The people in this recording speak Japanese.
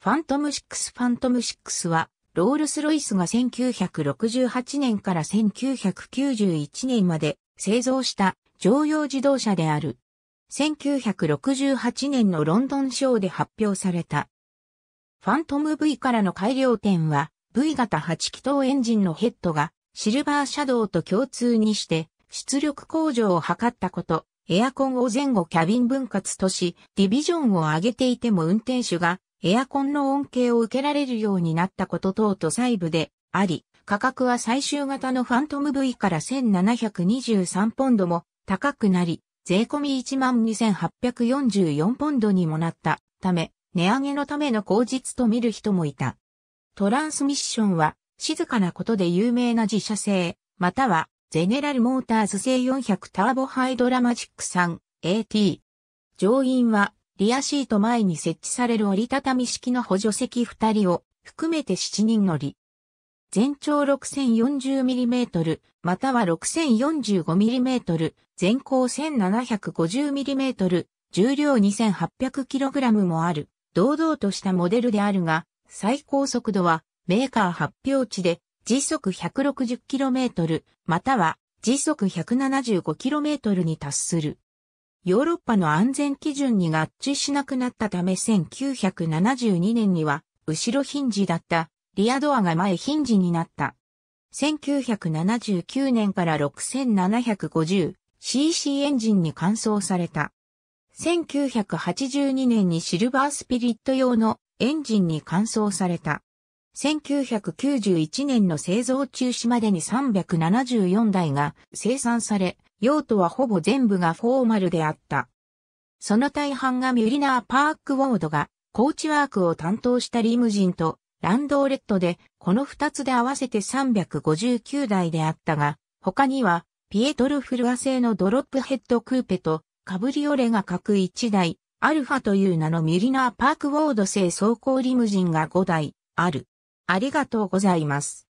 ファントム6ファントム6は、ロールスロイスが1968年から1991年まで製造した乗用自動車である。1968年のロンドンショーで発表された。ファントム V からの改良点は、V 型8気筒エンジンのヘッドがシルバーシャドウと共通にして出力向上を図ったこと、エアコンを前後キャビン分割とし、ディビジョンを上げていても運転手がエアコンの恩恵を受けられるようになったこと等と細部であり、価格は最終型のファントム V から1723ポンドも高くなり、税込12,844ポンドにもなったため、値上げのための口実と見る人もいた。トランスミッションは、静かなことで有名な自社製、または、ゼネラルモーターズ製400ターボハイドラマジック 3AT。上院は、リアシート前に設置される折りたたみ式の補助席2人を含めて7人乗り。全長 6040mm または 6045mm、全高 1750mm、重量 2800kg もある、堂々としたモデルであるが、最高速度はメーカー発表値で時速 160km または時速 175km に達する。ヨーロッパの安全基準に合致しなくなったため1972年には、後ろヒンジだったリアドアが前ヒンジになった。1979年から 6750cc エンジンに換装された。1982年にシルバースピリット用のエンジンに換装された。1991年の製造中止までに374台が生産され、用途はほぼ全部がフォーマルであった。その大半がミュリナー・パーク・ウォードがコーチワークを担当したリムジンとランドーレットで、この2つで合わせて359台であったが、他には、ピエトルフルア製のドロップヘッドクーペと、カブリオレが各1台、アルファという名のミュリナー・パーク・ウォード製走行リムジンが5台、ある。ありがとうございます。